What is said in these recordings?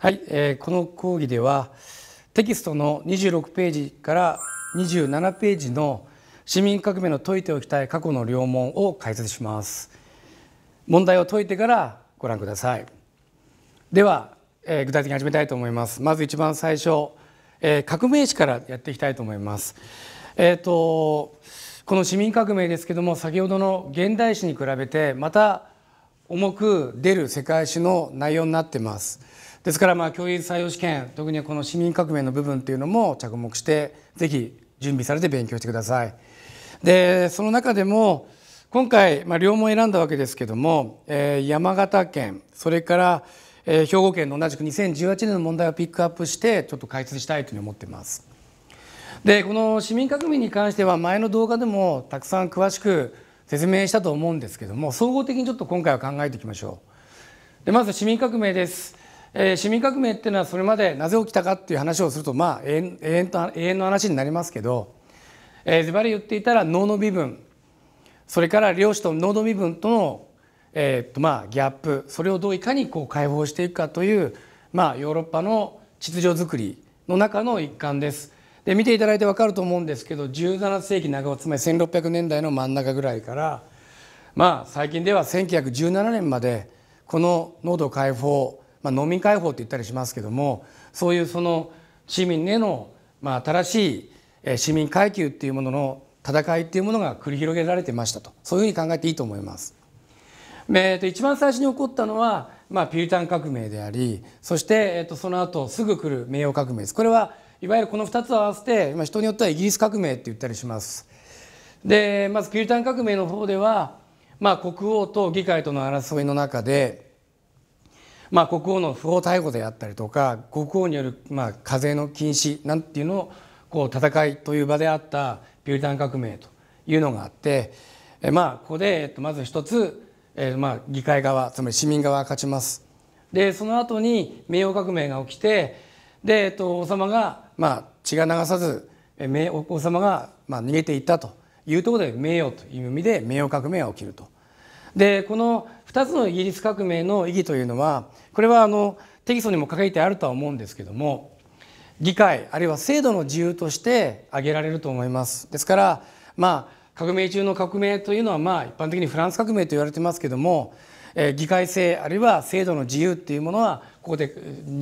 はい、えー、この講義ではテキストの26ページから27ページの市民革命の解いておきたい過去の両問を解説します問題を解いてからご覧くださいでは、えー、具体的に始めたいと思いますまず一番最初、えー、革命史からやっていきたいと思いますえっ、ー、とこの市民革命ですけども先ほどの現代史に比べてまた重く出る世界史の内容になってますですからまあ教員採用試験特にこの市民革命の部分っていうのも着目してぜひ準備されて勉強してください。でその中でも今回、まあ、両門選んだわけですけども、えー、山形県それから、え兵庫県の同じく2018年の問題をピックアップしてちょっと解説したいというふうに思っています。でこの市民革命に関しては前の動画でもたくさん詳しく説明したと思うんですけども総合的にちょっと今回は考えていきましょう。でまず市民革命ですえー、市民革命っていうのはそれまでなぜ起きたかっていう話をするとまあ永遠永遠と永遠の話になりますけど、えー、ズバリ言っていたら能の身分それから領主と能の身分との、えー、っとまあギャップそれをどういかにこう解放していくかという、まあ、ヨーロッパの秩序づくりの中の一環です。で見ていただいて分かると思うんですけど17世紀中ばつまり1600年代の真ん中ぐらいからまあ最近では1917年までこの能度解放まあ、農民解放って言ったりしますけどもそういうその市民への、まあ、新しい市民階級っていうものの戦いっていうものが繰り広げられてましたとそういうふうに考えていいと思います。えー、と一番最初に起こったのは、まあ、ピュータン革命でありそして、えー、とその後すぐ来る名誉革命です。これはいわゆるこの2つを合わせて、まあ、人によってはイギリス革命って言ったりします。でまずピュータン革命の方では、まあ、国王と議会との争いの中でまあ、国王の不法逮捕であったりとか国王によるまあ課税の禁止なんていうのをこう戦いという場であったピューリタン革命というのがあって、えまあ、ここで、えっと、まず一つ、えまあ、議会側つまり市民側が勝ちます。でその後に名誉革命が起きてで、えっと、王様が、まあ、血が流さず王様が、まあ、逃げていったというところで名誉という意味で名誉革命が起きると。でこの2つのイギリス革命の意義というのはこれはあのテキストにも書いてあるとは思うんですけども議会あるいは制度の自由として挙げられると思います。ですからまあ革命中の革命というのはまあ一般的にフランス革命と言われてますけども、えー、議会制あるいは制度の自由っていうものはここで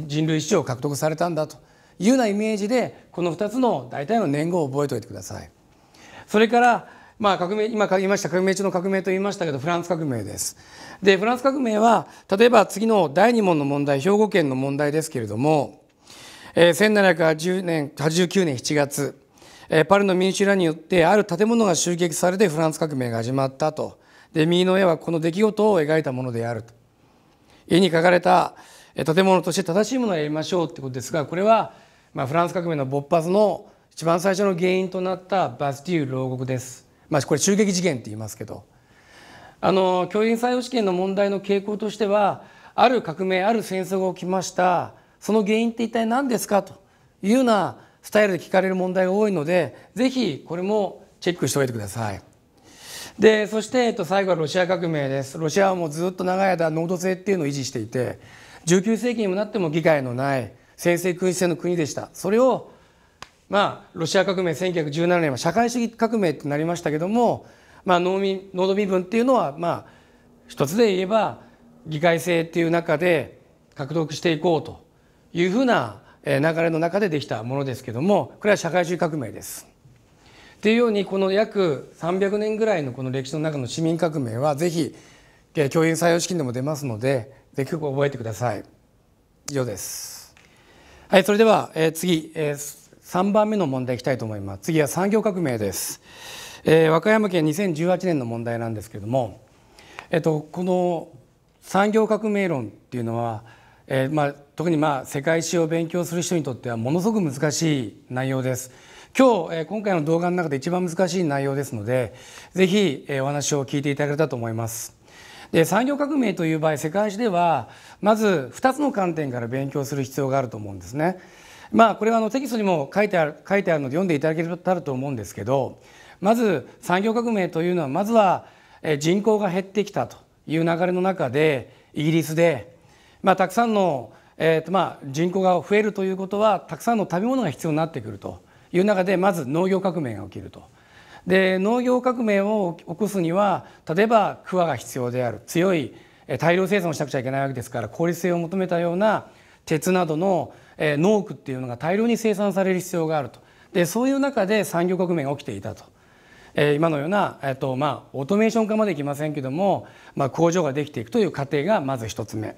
人類史上獲得されたんだというようなイメージでこの2つの大体の年号を覚えておいてください。それからまあ、革命今言いました革命中の革命と言いましたけどフランス革命です。でフランス革命は例えば次の第2問の問題兵庫県の問題ですけれども、えー、1789年年7月、えー、パリの民主らによってある建物が襲撃されてフランス革命が始まったとで右の絵はこの出来事を描いたものであると絵に描かれた建物として正しいものをやりましょうってことですがこれは、まあ、フランス革命の勃発の一番最初の原因となったバスティーユ牢獄です。まあ、これ襲撃事件って言いますけどあの教員採用試験の問題の傾向としてはある革命ある戦争が起きましたその原因って一体何ですかというようなスタイルで聞かれる問題が多いのでぜひこれもチェックしておいてください。でそして、えっと、最後はロシア革命ですロシアはもうずっと長い間濃度制っていうのを維持していて19世紀にもなっても議会のない先制君主制の国でしたそれをまあ、ロシア革命1917年は社会主義革命ってなりましたけども、まあ、農民農民分っていうのは、まあ、一つで言えば議会制っていう中で獲得していこうというふうな流れの中でできたものですけどもこれは社会主義革命です。っていうようにこの約300年ぐらいのこの歴史の中の市民革命はぜひ教員採用資金でも出ますのでぜひ覚えてください。以上です。はい、それでは、えー、次、えー3番目の問題いきたいと思います次は産業革命です、えー、和歌山県2018年の問題なんですけれども、えっと、この産業革命論っていうのは、えーまあ、特にまあ世界史を勉強する人にとってはものすごく難しい内容です今日、えー、今回の動画の中で一番難しい内容ですのでぜひ、えー、お話を聞いていただけたと思いますで産業革命という場合世界史ではまず2つの観点から勉強する必要があると思うんですねまあこれはあのテキストにも書いてある書いてあるので読んでいただけたらと思うんですけどまず産業革命というのはまずは人口が減ってきたという流れの中でイギリスで、まあ、たくさんの、えーとまあ、人口が増えるということはたくさんの食べ物が必要になってくるという中でまず農業革命が起きると。で農業革命を起こすには例えばクワが必要である強い大量生産をしなくちゃいけないわけですから効率性を求めたような鉄などのえ農具っていうのが大量に生産される必要があるとでそういう中で産業革命が起きていたと。え今のような、えっとまあ、オートメーション化までいきませんけども、まあ、工場ができていくという過程がまず一つ目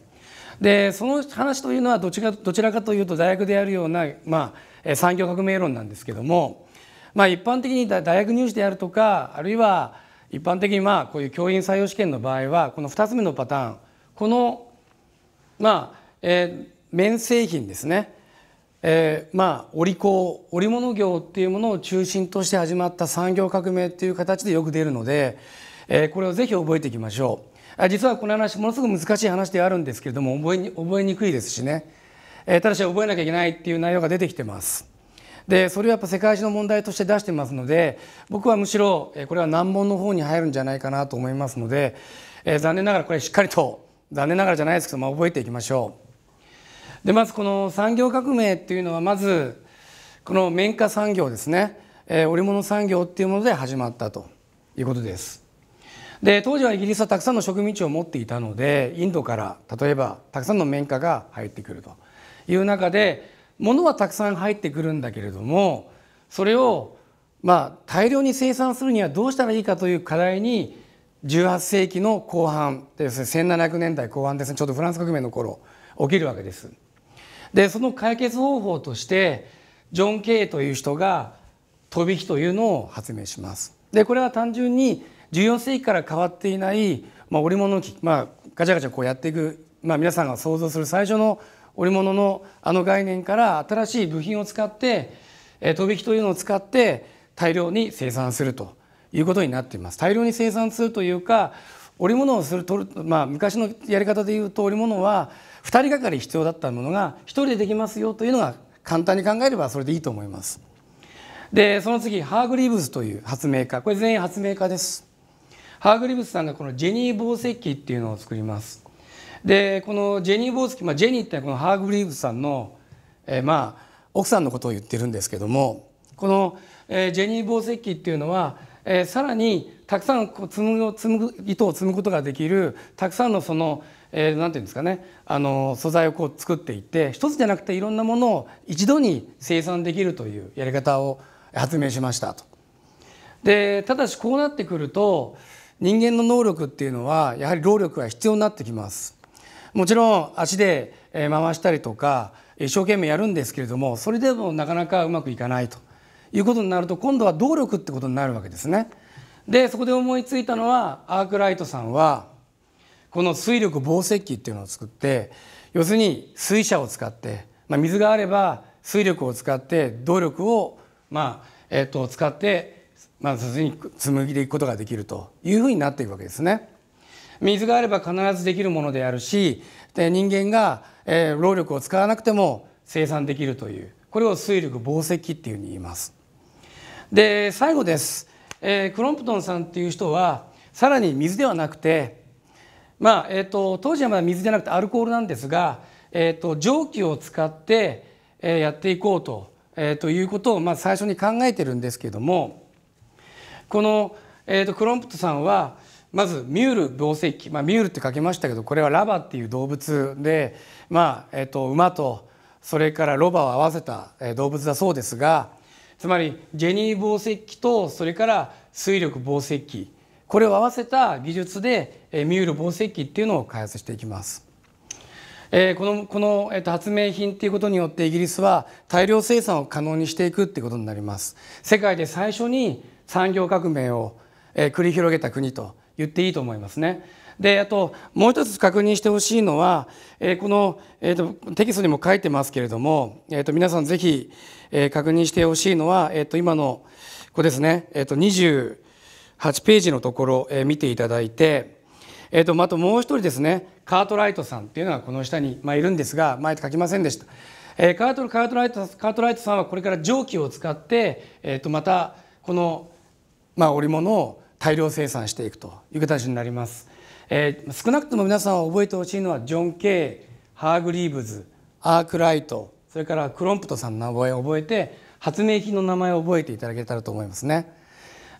でその話というのはどちらどちらかというと大学でやるような、まあ、産業革命論なんですけども、まあ、一般的に大学入試であるとかあるいは一般的にまあこういう教員採用試験の場合はこの2つ目のパターンこのまあ、えー綿製品ですね、えー、まあ織工織物業っていうものを中心として始まった産業革命っていう形でよく出るので、えー、これをぜひ覚えていきましょう実はこの話ものすごく難しい話であるんですけれども覚えに覚えにくいですしね、えー、ただし覚えなきゃいけないっていう内容が出てきてます。でそれをやっぱ世界中の問題として出してますので僕はむしろこれは難問の方に入るんじゃないかなと思いますので、えー、残念ながらこれしっかりと残念ながらじゃないですけど、まあ、覚えていきましょう。でまずこの産業革命っていうのはまずこの綿花産業ですね、えー、織物産業っていうもので始まったということです。で当時はイギリスはたくさんの植民地を持っていたのでインドから例えばたくさんの綿花が入ってくるという中で物はたくさん入ってくるんだけれどもそれをまあ大量に生産するにはどうしたらいいかという課題に18世紀の後半ですね1700年代後半ですねちょうどフランス革命の頃起きるわけです。でその解決方法としてジョン・ケイという人が飛び火というのを発明します。でこれは単純に14世紀から変わっていない、まあ、織物機、まあ、ガチャガチャこうやっていく、まあ、皆さんが想像する最初の織物のあの概念から新しい部品を使って、えー、飛び火というのを使って大量に生産するということになっています。大量に生産するというか織物をする、まあ、昔のやり方でいうと織物は2人がかり必要だったものが1人でできますよというのが簡単に考えればそれでいいと思います。でその次ハーグリーブスという発明家これ全員発明家です。ハーグリーブスさんがこのジェニー紡石器っていうのを作ります。でこのジェニー紡石器、まあ、ジェニーってこのハーグリーブスさんの、えー、まあ奥さんのことを言ってるんですけどもこの、えジェニー紡石器っていうのは、えさらにたくさんこう紡ぐ紡ぐ糸を紡ぐことができるたくさんのその、えー、なんていうんですかねあの素材をこう作っていって一つじゃなくていろんなものを一度に生産できるというやり方を発明しましたと。でただしこうなってくると人間の能力っていうのはやはり労力が必要になってきます。もちろん足で回したりとか一生懸命やるんですけれどもそれでもなかなかうまくいかないということになると今度は動力ってことになるわけですね。でそこで思いついたのはアークライトさんはこの水力防石器っていうのを作って要するに水車を使って、まあ、水があれば水力を使って動力を、まあえっと使って、まあ、に紡ぎでいくことができるというふうになっていくわけですね。水があれば必ずできるものであるしで人間が、えー、労力を使わなくても生産できるというこれを水力紡績っていうふうに言います。で最後です、えー、クロンプトンさんっていう人はさらに水ではなくてまあえーと、当時はまだ水じゃなくてアルコールなんですが、えーと、蒸気を使って、えー、やっていこうと,、えー、ということを、まあ、最初に考えてるんですけどもこの、えーと、クロンプトさんはまずミュール紡績器、まあ、ミュールって書きましたけどこれはラバっていう動物で、まあえー、と馬とそれからロバを合わせた動物だそうですがつまりジェニー紡績器とそれから水力紡績器これを合わせた技術でミュール紡績っていうのを開発していきます。えこのこの、えと発明品っていうことによってイギリスは大量生産を可能にしていくっていうことになります世界で最初に産業革命を、繰り広げた国と言っていいと思いますねであともう一つ確認してほしいのは、えこの、えと、テキストにも書いてますけれども、えと、皆さんぜひ、え確認してほしいのは、えと、今のここですね、えっと8ページのところ、え見ていただいて、えーと、またもう一人ですねカートライトさんっていうのがこの下に、まあ、いるんですが前書きませんでした、えー、カートカートライトカートライトさんはこれから蒸気を使って、えーと、とまたこの、まあ、織物を大量生産していくという形になります、えー、少なくとも皆さんは覚えてほしいのはジョン・ケイハーグリーブズアークライトそれからクロンプトさんの名前を覚えて発明品の名前を覚えていただけたらと思いますね。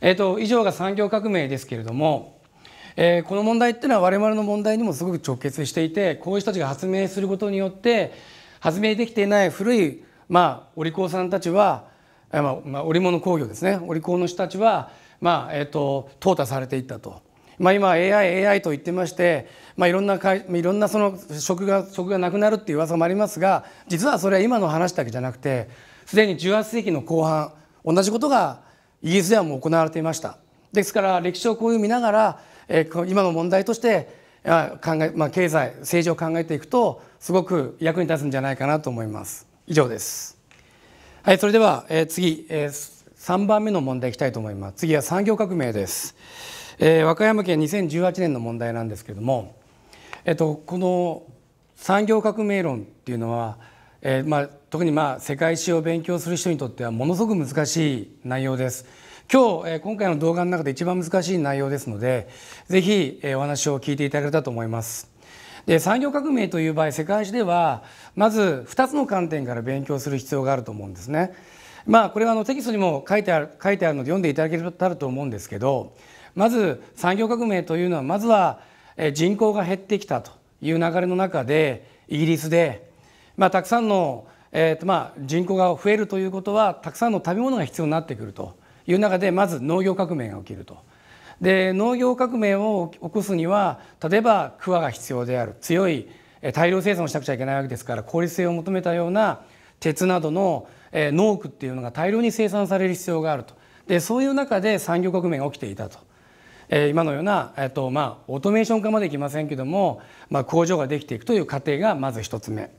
えーと、以上が産業革命ですけれども、えー、この問題っていうのは我々の問題にもすごく直結していてこういう人たちが発明することによって発明できていない古い、まあ、お利口さんたちは、あまあ、織物工業ですねお利口の人たちは、まあえーと、淘汰されていったと。まあ、今 AI, AI と言ってまして、まあ、いろんないろんなその職が職がなくなるっていう噂もありますが実はそれは今の話だけじゃなくてすでに18世紀の後半同じことがイギリスではもう行われていましたですから歴史をこういう見ながら、え今の問題として考え、まあ、経済政治を考えていくとすごく役に立つんじゃないかなと思います以上ですはいそれでは、え次、えー、3番目の問題いきたいと思います次は産業革命です、えー、和歌山県2018年の問題なんですけれども、えっと、この産業革命論っていうのは、えーまあ、特にまあ世界史を勉強する人にとってはものすごく難しい内容です。今日、え今回の動画の中で一番難しい内容ですので、ぜひ、えお話を聞いていただけたと思います。で産業革命という場合世界史ではまず2つの観点から勉強する必要があると思うんですね。まあ、これはあのテキストにも書いてある書いてあるので読んでいただけたらと思うんですけどまず産業革命というのはまずは人口が減ってきたという流れの中でイギリスで、まあ、たくさんのえーとまあ、人口が増えるということはたくさんの食べ物が必要になってくるという中でまず農業革命が起きると。で農業革命を起こすには例えば桑が必要である強い大量生産をしなくちゃいけないわけですから効率性を求めたような鉄などの農具っていうのが大量に生産される必要があるとでそういう中で産業革命が起きていたと、え今のような、えっとまあ、オートメーション化までいきませんけども、まあ、工場ができていくという過程がまず一つ目。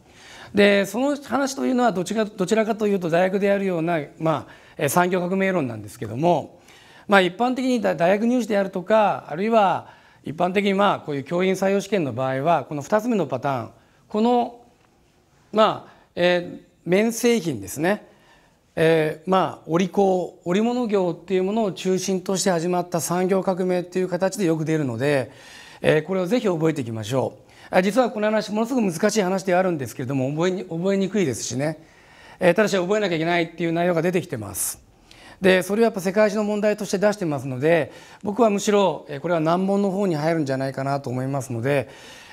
でその話というのはどちらどちらかというと大学でやるような、まあ、産業革命論なんですけども、まあ、一般的に大学入試であるとかあるいは一般的にまあこういう教員採用試験の場合はこの2つ目のパターンこのまあ、えー、綿製品ですね、えー、まあ織工織物業っていうものを中心として始まった産業革命っていう形でよく出るので、えー、これをぜひ覚えていきましょう。実はこの話ものすごく難しい話ではあるんですけれども覚えに覚えにくいですしね、えー、ただし覚えなきゃいけないっていう内容が出てきてます。でそれをやっぱ世界中の問題として出してますので僕はむしろこれは難問の方に入るんじゃないかなと思いますので、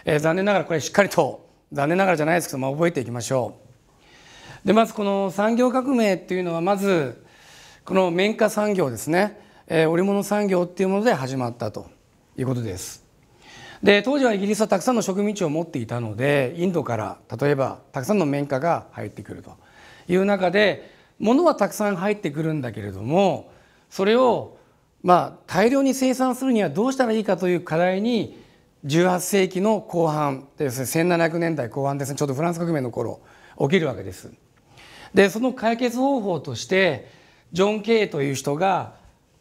えー、残念ながらこれしっかりと残念ながらじゃないですけど、まあ、覚えていきましょう。でまずこの産業革命っていうのはまずこの綿花産業ですね、えー、織物産業っていうもので始まったということです。で当時はイギリスはたくさんの植民地を持っていたのでインドから例えばたくさんの綿花が入ってくるという中で物はたくさん入ってくるんだけれどもそれをまあ大量に生産するにはどうしたらいいかという課題に18世紀の後半ですね1700年代後半ですねちょうどフランス革命の頃起きるわけです。でその解決方法としてジョン・ケイという人が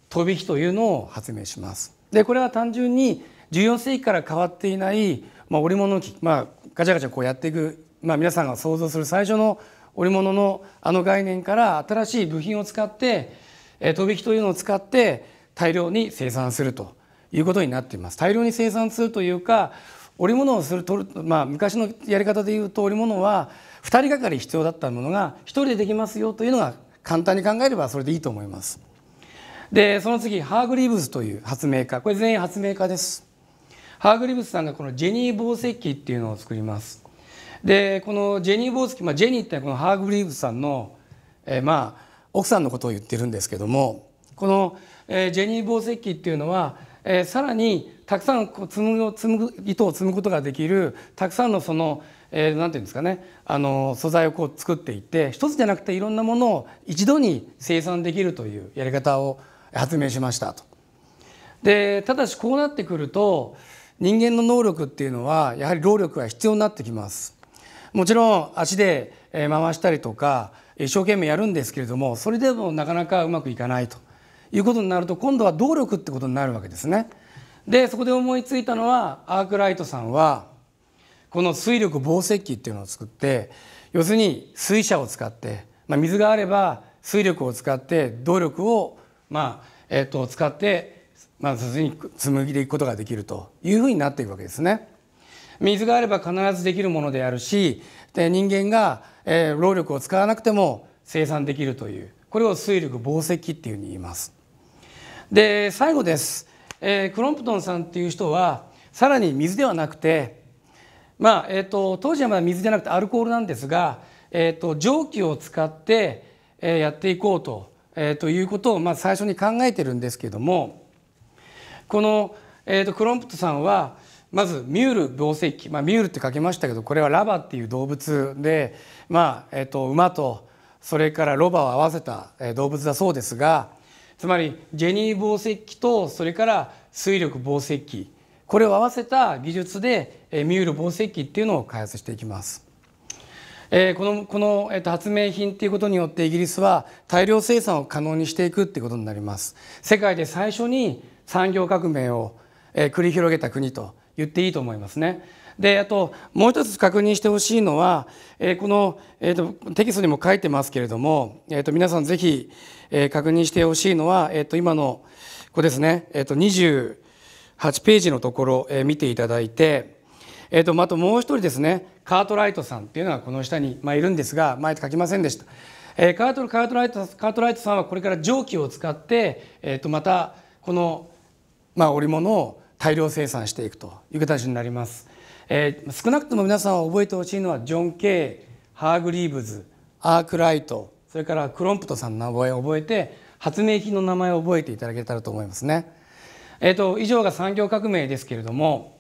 飛び火というのを発明します。でこれは単純に14世紀から変わっていない、まあ、織物機、まあ、ガチャガチャこうやっていく、まあ、皆さんが想像する最初の織物のあの概念から新しい部品を使って、えー、飛び木というのを使って大量に生産するということになっています。大量に生産するというか織物をするとる、まあ、昔のやり方でいうと織物は2人がかり必要だったものが1人でできますよというのが簡単に考えればそれでいいと思います。でその次ハーグリーブズという発明家これ全員発明家です。ハーグリブスさんがこのジェニー紡石器っていうのを作りますでこのジェニー石器、まあ、ジェニーってこのハーグリブスさんの、えー、まあ奥さんのことを言ってるんですけどもこの、えジェニー紡石器っていうのは、えー、さらにたくさんこう紡ぐ紡ぐ糸を紡ぐことができるたくさんのその何、えー、ていうんですかねあの素材をこう作っていって一つじゃなくていろんなものを一度に生産できるというやり方を発明しましたと。でただしこうなってくると人間の能力っていうのはやはり労力が必要になってきますもちろん足で回したりとか一生懸命やるんですけれどもそれでもなかなかうまくいかないということになると今度は動力ってことになるわけですねでそこで思いついたのはアークライトさんはこの水力防石器っていうのを作って要するに水車を使って、まあ、水があれば水力を使って動力を、まあえっと使ってまあ、に紡ぎでいくことができるというふうになっていくわけですね。水があれば必ずできるものであるしで人間が、えー、労力を使わなくても生産できるというこれを水力紡績っていうふうに言います。で最後です、えー、クロンプトンさんっていう人はさらに水ではなくて、まあえーと、当時はまだ水じゃなくてアルコールなんですが、えーと、と蒸気を使って、えー、やっていこうと,、えー、ということを、まあ、最初に考えてるんですけども。この、えーと、クロンプトさんはまずミュール紡績器、まあ、ミュールって書けましたけどこれはラバっていう動物で、まあえーと、馬とそれからロバを合わせた動物だそうですがつまりジェニー紡績器とそれから水力紡績器これを合わせた技術でミュール紡績器っていうのを開発していきます。えー、このこの、えー、と発明品っていうことによってイギリスは大量生産を可能にしていくっていうことになります。世界で最初に産業革命を、繰り広げた国と言っていいと思いますね。であともう一つ確認してほしいのは、えー、この、えーと、テキストにも書いてますけれども、えーと、皆さんぜひ、えー、確認してほしいのは、えーと、今のここですね、えー、と28ページのところ、えー、見ていただいて、えー、とあともう一人ですねカートライトさんっていうのがこの下に、まあ、いるんですが前と書きませんでした。えー、カートカートライトカートライトさんはこれから蒸気を使って、えー、とまたこのまあ、織物を大量生産していくという形になります、えー、少なくとも皆さんは覚えてほしいのはジョン・ケイハーグリーブズアークライトそれからクロンプトさんの名前を覚えて発明品の名前を覚えていただけたらと思いますね。えーと、と以上が産業革命ですけれども、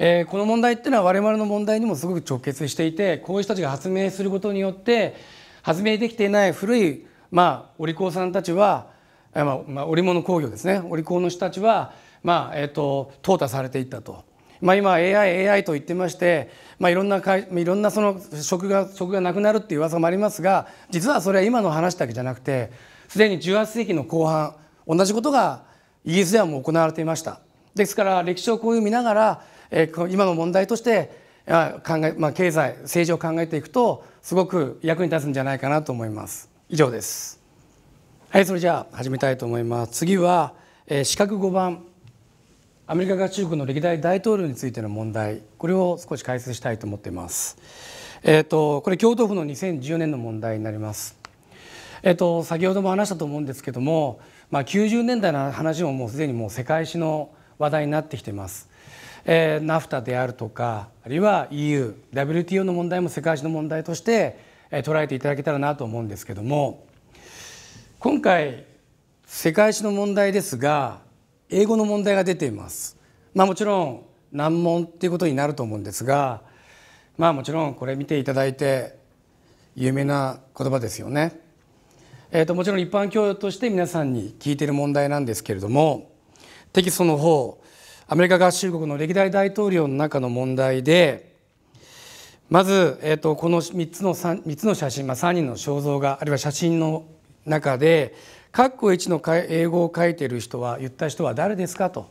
えー、この問題っていうのは我々の問題にもすごく直結していてこういう人たちが発明することによって発明できていない古い、まあ、お利口さんたちは、まあまあ、織物工業ですねお利口の人たちはまあえーと、淘汰されていったと。まあ、今 AI, AI と言ってまして、まあ、いろんないろんなその職が職がなくなるっていう噂もありますが実はそれは今の話だけじゃなくてすでに18世紀の後半同じことがイギリスではもう行われていましたですから歴史をこういう見ながら、えー、今の問題として考え、まあ、経済政治を考えていくとすごく役に立つんじゃないかなと思います以上ですはいそれじゃあ始めたいと思います次は、えー、四角5番アメリカが中国の歴代大統領についての問題これを少し解説したいと思っています。えーと、これ京都府の2014年の問題になります。えーと、先ほども話したと思うんですけども、まあ、90年代の話ももうすでにもう世界史の話題になってきています。えー、ナフタであるとかあるいは EUWTO の問題も世界史の問題として、え捉えていただけたらなと思うんですけども今回世界史の問題ですが英語の問題が出ています。まあ、もちろん難問っていうことになると思うんですが、まあ、もちろんこれ見ていただいて有名な言葉ですよね。えーと、もちろん一般教養として皆さんに聞いている問題なんですけれどもテキストの方アメリカ合衆国の歴代大統領の中の問題でまず、えーと、この3つの ,3 つの写真、まあ、3人の肖像画あるいは写真の中で括弧1の英語を書いている人は言った人は誰ですかと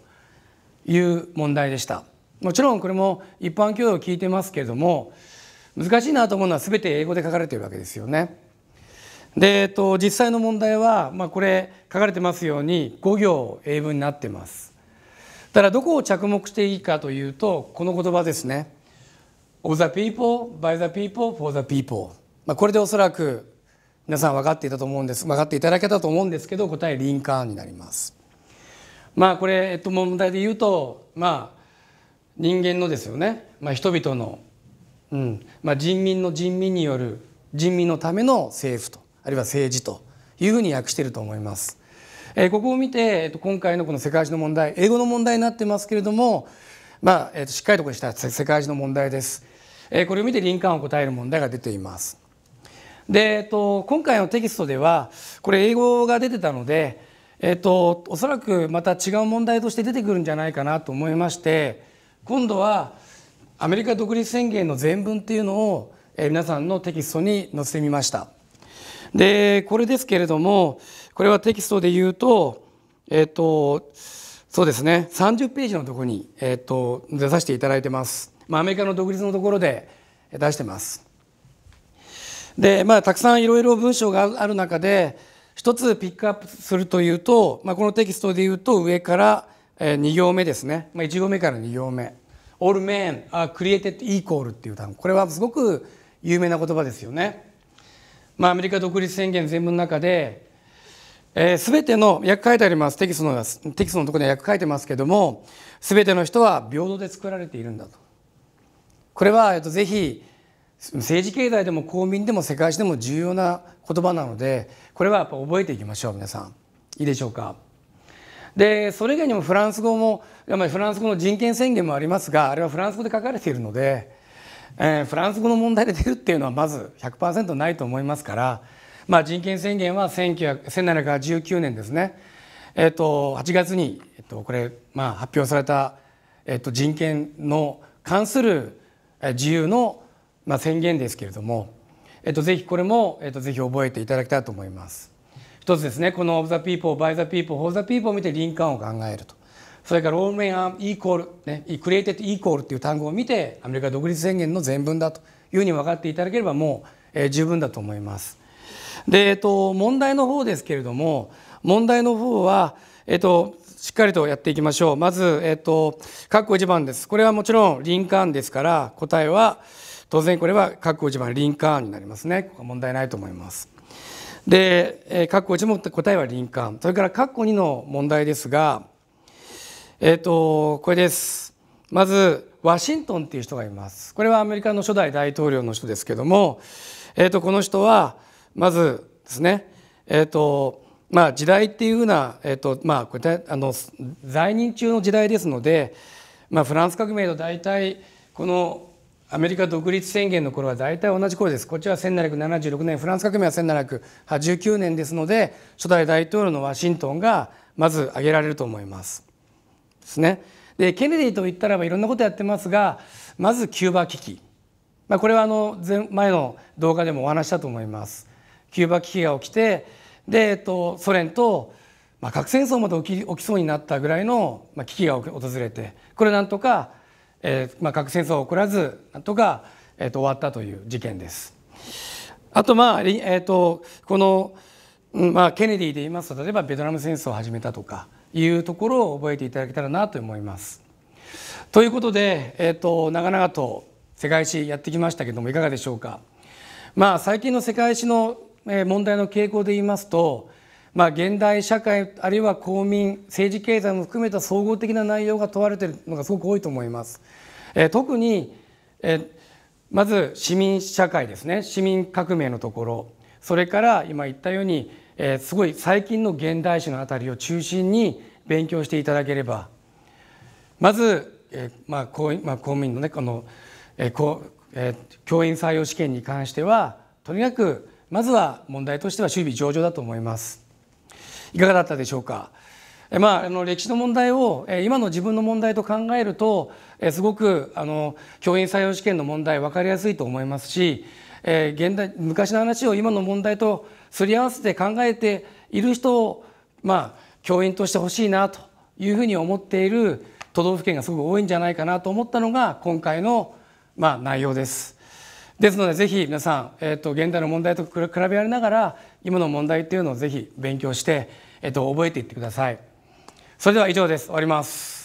いう問題でしたもちろんこれも一般教養を聞いてますけれども難しいなと思うのは全て英語で書かれているわけですよね。で、えっと、実際の問題は、まあ、これ書かれてますように5行英文になってます。ただどこを着目していいかというとこの言葉ですね。of the people, by the people, for the people。まあ、これでおそらく皆さん分かっていたと思うんです分かっていただけたと思うんですけど答えリンカーンになります。まあこれ、えっと、問題で言うとまあ人間のですよね、まあ、人々の、うんまあ、人民の人民による人民のための政府とあるいは政治というふうに訳していると思います。えー、ここを見て、えっと、今回のこの世界史の問題英語の問題になってますけれども、まあえっと、しっかりとこれした世界史の問題です。えー、これを見て林間を答える問題が出ています。で、えっと、今回のテキストではこれ英語が出てたので、えっと、おそらくまた違う問題として出てくるんじゃないかなと思いまして今度はアメリカ独立宣言の全文っていうのを、え皆さんのテキストに載せてみました。でこれですけれどもこれはテキストで言うとえっとそうですね30ページのところに、えっと出させていただいてます。まあ、アメリカの独立のところで出してます。で、まあ、たくさんいろいろ文章がある中で一つピックアップするというと、まあ、このテキストで言うと上から2行目ですね、まあ、1行目から2行目「All men are created equal」っていう単語これはすごく有名な言葉ですよね。まあ、アメリカ独立宣言全文の中で、えー、ての訳書いてありますテキストのテキストのところに訳書いてますけどもすべての人は平等で作られているんだと。これは、えっと、ぜひ政治経済でも公民でも世界史でも重要な言葉なのでこれはやっぱ覚えていきましょう皆さんいいでしょうかでそれ以外にもフランス語もフランス語の人権宣言もありますがあれはフランス語で書かれているので、えー、フランス語の問題で出るっていうのはまず100%ないと思いますから、まあ、人権宣言は1 7 1 9年ですね、えーと、8月に、えーと、これ、まあ、発表された、えーと、と人権の関する自由のまあ、宣言ですけれども、えっと、ぜひこれも、えっと、ぜひ覚えていただきたいと思います。一つですねこの「オブ・ザ・ピーポー」「バイ・ザ・ピーポー」「h e ー・ e o p l e for ンを見てを考えるとそれから「ローメンアイコール」ね「クリエイテッドイコール」という単語を見てアメリカ独立宣言の全文だというふうに分かっていただければもう、えー、十分だと思います。で、えっと、問題の方ですけれども問題の方は、えっと、しっかりとやっていきましょうまず、えっと、括弧1番ですこれはもちろんリンカーンですから答えは「当然これは各校一番リンカーンになりますね問題ないと思います。で各校1て答えはリンカーン。それから各校2の問題ですがえっ、ー、とこれですまずワシントンっていう人がいますこれはアメリカの初代大統領の人ですけども、えっ、ー、とこの人はまずですねえっ、ー、とまあ時代っていうふうな、えっとまあ、これあの在任中の時代ですので、まあ、フランス革命の大体このアメリカ独立宣言の頃は大体同じ頃ですこっちは1776年フランス革命は1789年ですので初代大統領のワシントンがまず挙げられると思います。ですね。でケネディと言ったらばいろんなことやってますがまずキューバ危機、まあ、これはあの前前の動画でもお話したと思います。キューバ危機が起きてで、えっと、ソ連と、まあ、核戦争まで起き起きそうになったぐらいの、まあ、危機が訪れてこれなんとかえーまあ、核戦争を起こらずなんとか、えー、と終わったという事件です。あとまあ、えーと、この、まあ、ケネディで言いますと例えばベトナム戦争を始めたとかいうところを覚えていただけたらなと思います。ということで、えーと、長々と世界史やってきましたけどもいかがでしょうか。まあ、最近の世界史の問題の傾向で言いますとまあ、現代社会あるいは公民政治経済も含めた総合的な内容が問われているのがすごく多いと思います。えー、特に、えー、まず市民社会ですね市民革命のところそれから今言ったように、えー、すごい最近の現代史のあたりを中心に勉強していただければまず、えーまあ公まあ、公民のねこの、えーこえー、教員採用試験に関してはとにかくまずは問題としては守備上々だと思います。いかがだったでしょうか。まあ、あの歴史の問題を今の自分の問題と考えるとすごくあの教員採用試験の問題分かりやすいと思いますし現代昔の話を今の問題とすり合わせて考えている人を、まあ、教員としてほしいなというふうに思っている都道府県がすごく多いんじゃないかなと思ったのが今回の、まあ、内容です。ですのでぜひ皆さん、えーと、現代の問題と比べられながら今の問題っていうのをぜひ勉強して、えーと覚えていってください。それでは以上です終わります